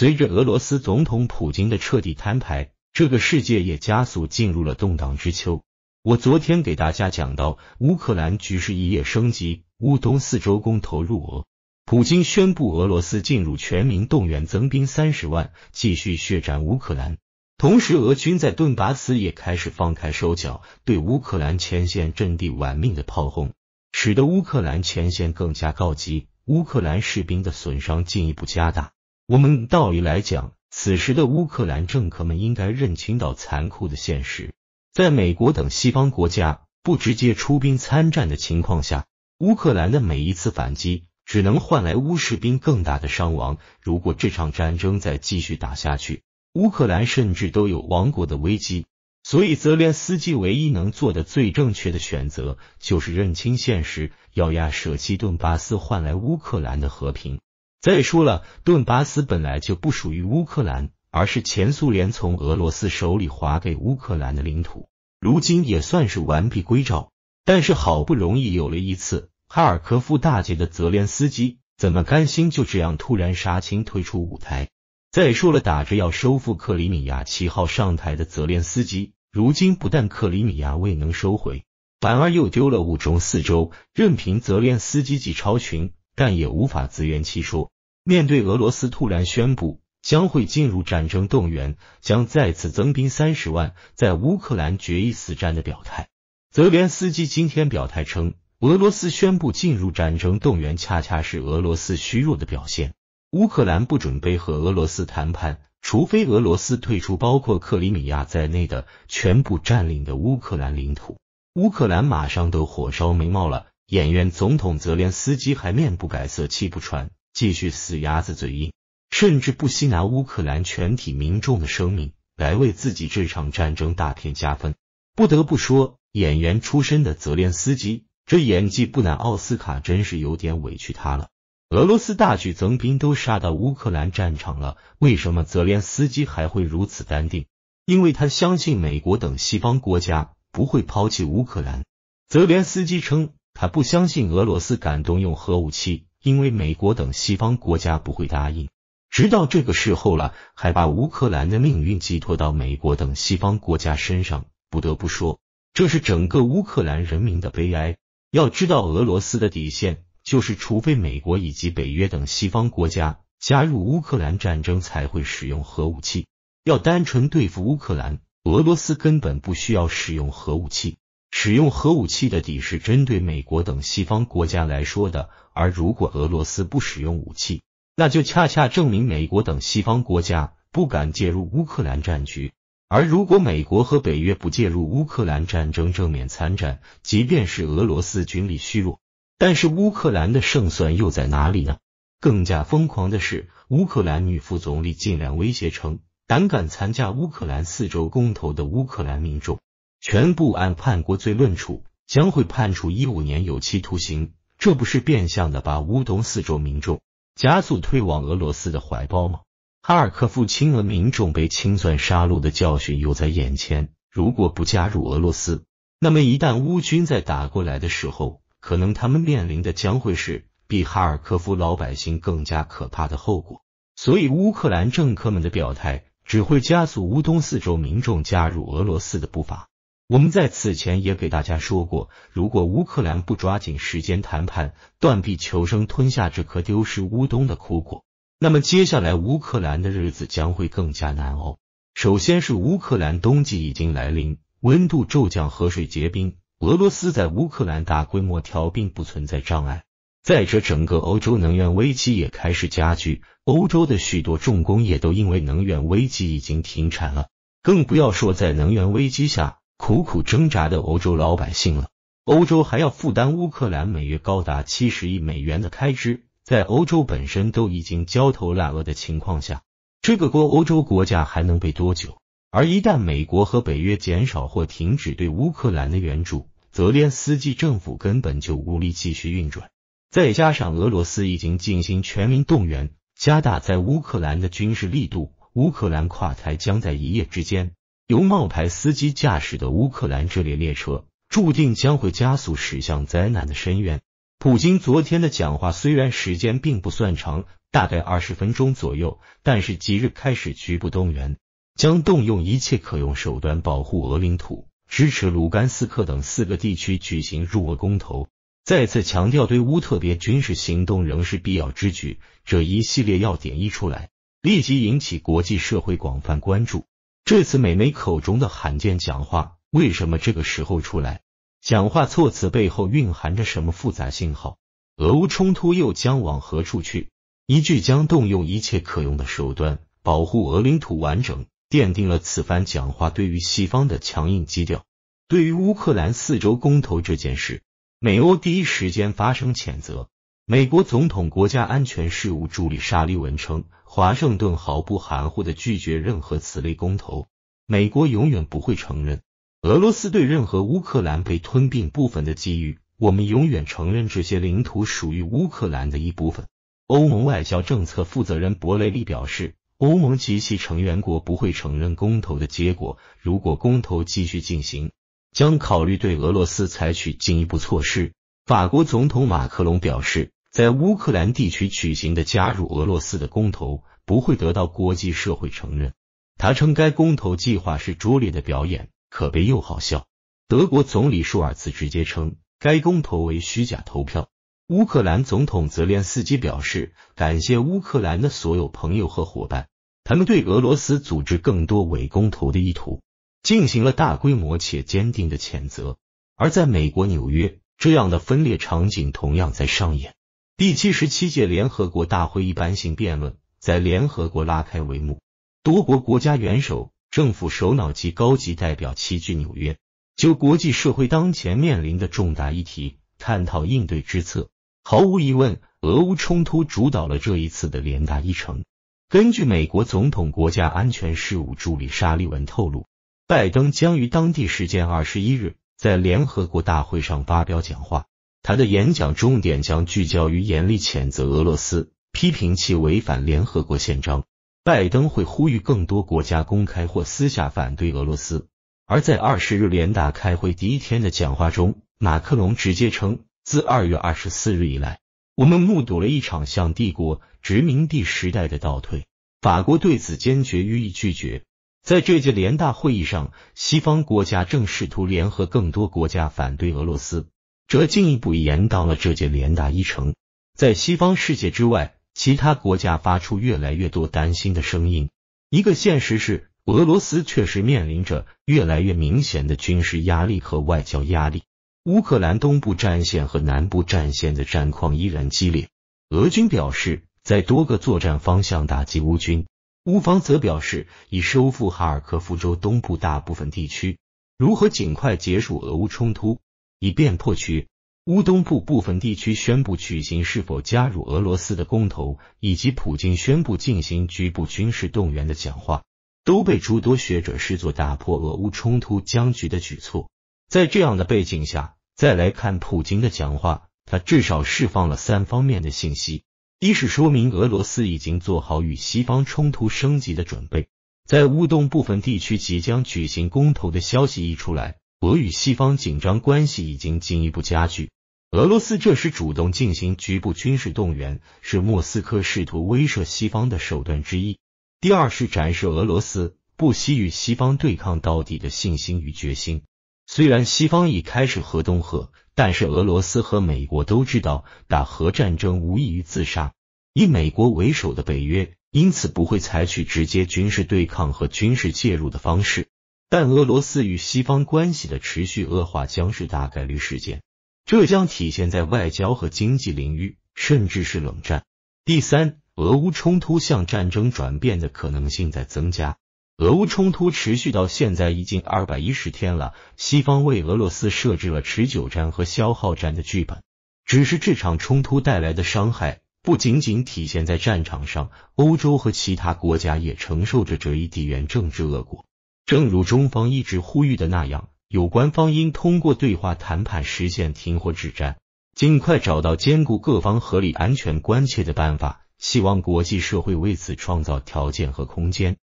随着俄罗斯总统普京的彻底摊牌，这个世界也加速进入了动荡之秋。我昨天给大家讲到，乌克兰局势一夜升级，乌东四州攻投入俄，普京宣布俄罗斯进入全民动员，增兵三十万，继续血战乌克兰。同时，俄军在顿巴斯也开始放开手脚，对乌克兰前线阵地玩命的炮轰，使得乌克兰前线更加告急，乌克兰士兵的损伤进一步加大。我们道理来讲，此时的乌克兰政客们应该认清到残酷的现实：在美国等西方国家不直接出兵参战的情况下，乌克兰的每一次反击只能换来乌士兵更大的伤亡。如果这场战争再继续打下去，乌克兰甚至都有亡国的危机。所以，泽连斯基唯一能做的最正确的选择，就是认清现实，咬牙舍弃顿巴斯，换来乌克兰的和平。再说了，顿巴斯本来就不属于乌克兰，而是前苏联从俄罗斯手里划给乌克兰的领土，如今也算是完璧归赵。但是好不容易有了一次哈尔科夫大捷的泽连斯基，怎么甘心就这样突然杀青退出舞台？再说了，打着要收复克里米亚旗号上台的泽连斯基，如今不但克里米亚未能收回，反而又丢了五中四周，任凭泽连斯基几超群，但也无法自圆其说。面对俄罗斯突然宣布将会进入战争动员，将再次增兵三十万，在乌克兰决一死战的表态，泽连斯基今天表态称，俄罗斯宣布进入战争动员，恰恰是俄罗斯虚弱的表现。乌克兰不准备和俄罗斯谈判，除非俄罗斯退出包括克里米亚在内的全部占领的乌克兰领土。乌克兰马上都火烧眉毛了，演员总统泽连斯基还面不改色，气不喘。继续死鸭子嘴硬，甚至不惜拿乌克兰全体民众的生命来为自己这场战争大片加分。不得不说，演员出身的泽连斯基这演技不拿奥斯卡，真是有点委屈他了。俄罗斯大举增兵都杀到乌克兰战场了，为什么泽连斯基还会如此淡定？因为他相信美国等西方国家不会抛弃乌克兰。泽连斯基称，他不相信俄罗斯敢动用核武器。因为美国等西方国家不会答应，直到这个时候了，还把乌克兰的命运寄托到美国等西方国家身上，不得不说，这是整个乌克兰人民的悲哀。要知道，俄罗斯的底线就是，除非美国以及北约等西方国家加入乌克兰战争，才会使用核武器。要单纯对付乌克兰，俄罗斯根本不需要使用核武器。使用核武器的底是针对美国等西方国家来说的，而如果俄罗斯不使用武器，那就恰恰证明美国等西方国家不敢介入乌克兰战局。而如果美国和北约不介入乌克兰战争正面参战，即便是俄罗斯军力虚弱，但是乌克兰的胜算又在哪里呢？更加疯狂的是，乌克兰女副总理尽量威胁称，胆敢参加乌克兰四周公投的乌克兰民众。全部按叛国罪论处，将会判处一五年有期徒刑。这不是变相的把乌东四州民众加速推往俄罗斯的怀抱吗？哈尔科夫亲俄民众被清算杀戮的教训又在眼前。如果不加入俄罗斯，那么一旦乌军再打过来的时候，可能他们面临的将会是比哈尔科夫老百姓更加可怕的后果。所以，乌克兰政客们的表态只会加速乌东四州民众加入俄罗斯的步伐。我们在此前也给大家说过，如果乌克兰不抓紧时间谈判，断臂求生，吞下这颗丢失乌冬的苦果，那么接下来乌克兰的日子将会更加难熬。首先是乌克兰冬季已经来临，温度骤降，河水结冰，俄罗斯在乌克兰大规模调兵不存在障碍。再者，整个欧洲能源危机也开始加剧，欧洲的许多重工业都因为能源危机已经停产了，更不要说在能源危机下。苦苦挣扎的欧洲老百姓了，欧洲还要负担乌克兰每月高达七十亿美元的开支，在欧洲本身都已经焦头烂额的情况下，这个国欧洲国家还能背多久？而一旦美国和北约减少或停止对乌克兰的援助，泽连斯基政府根本就无力继续运转。再加上俄罗斯已经进行全民动员，加大在乌克兰的军事力度，乌克兰垮台将在一夜之间。由冒牌司机驾驶的乌克兰这列列车，注定将会加速驶向灾难的深渊。普京昨天的讲话虽然时间并不算长，大概二十分钟左右，但是即日开始局部动员，将动用一切可用手段保护俄领土，支持卢甘斯克等四个地区举行入俄公投，再次强调对乌特别军事行动仍是必要之举。这一系列要点一出来，立即引起国际社会广泛关注。这次美媒口中的罕见讲话，为什么这个时候出来？讲话措辞背后蕴含着什么复杂信号？俄乌冲突又将往何处去？一句“将动用一切可用的手段保护俄领土完整”，奠定了此番讲话对于西方的强硬基调。对于乌克兰四周公投这件事，美欧第一时间发生谴责。美国总统国家安全事务助理沙利文称，华盛顿毫不含糊的拒绝任何此类公投。美国永远不会承认俄罗斯对任何乌克兰被吞并部分的机遇。我们永远承认这些领土属于乌克兰的一部分。欧盟外交政策负责人博雷利表示，欧盟及其成员国不会承认公投的结果。如果公投继续进行，将考虑对俄罗斯采取进一步措施。法国总统马克龙表示。在乌克兰地区举行的加入俄罗斯的公投不会得到国际社会承认。他称该公投计划是拙劣的表演，可悲又好笑。德国总理舒尔茨直接称该公投为虚假投票。乌克兰总统泽连斯基表示感谢乌克兰的所有朋友和伙伴，他们对俄罗斯组织更多伪公投的意图进行了大规模且坚定的谴责。而在美国纽约，这样的分裂场景同样在上演。第七十七届联合国大会一般性辩论在联合国拉开帷幕，多国国家元首、政府首脑及高级代表齐聚纽约，就国际社会当前面临的重大议题探讨应对之策。毫无疑问，俄乌冲突主导了这一次的联大议程。根据美国总统国家安全事务助理沙利文透露，拜登将于当地时间二十一日在联合国大会上发表讲话。他的演讲重点将聚焦于严厉谴责俄罗斯，批评其违反联合国宪章。拜登会呼吁更多国家公开或私下反对俄罗斯。而在二十日联大开会第一天的讲话中，马克龙直接称：“自二月二十四日以来，我们目睹了一场向帝国、殖民地时代的倒退。”法国对此坚决予以拒绝。在这届联大会议上，西方国家正试图联合更多国家反对俄罗斯。则进一步延到了这届联大议程。在西方世界之外，其他国家发出越来越多担心的声音。一个现实是，俄罗斯确实面临着越来越明显的军事压力和外交压力。乌克兰东部战线和南部战线的战况依然激烈。俄军表示，在多个作战方向打击乌军，乌方则表示已收复哈尔科夫州东部大部分地区。如何尽快结束俄乌冲突？以便破局，乌东部部分地区宣布举行是否加入俄罗斯的公投，以及普京宣布进行局部军事动员的讲话，都被诸多学者视作打破俄乌冲突僵局的举措。在这样的背景下，再来看普京的讲话，他至少释放了三方面的信息：一是说明俄罗斯已经做好与西方冲突升级的准备；在乌东部分地区即将举行公投的消息一出来。俄与西方紧张关系已经进一步加剧。俄罗斯这时主动进行局部军事动员，是莫斯科试图威慑西方的手段之一。第二是展示俄罗斯不惜与西方对抗到底的信心与决心。虽然西方已开始核东核，但是俄罗斯和美国都知道打核战争无异于自杀。以美国为首的北约因此不会采取直接军事对抗和军事介入的方式。但俄罗斯与西方关系的持续恶化将是大概率事件，这将体现在外交和经济领域，甚至是冷战。第三，俄乌冲突向战争转变的可能性在增加。俄乌冲突持续到现在已经二百一十天了，西方为俄罗斯设置了持久战和消耗战的剧本。只是这场冲突带来的伤害不仅仅体现在战场上，欧洲和其他国家也承受着这一地缘政治恶果。正如中方一直呼吁的那样，有关方应通过对话谈判实现停火止战，尽快找到兼顾各方合理安全关切的办法。希望国际社会为此创造条件和空间。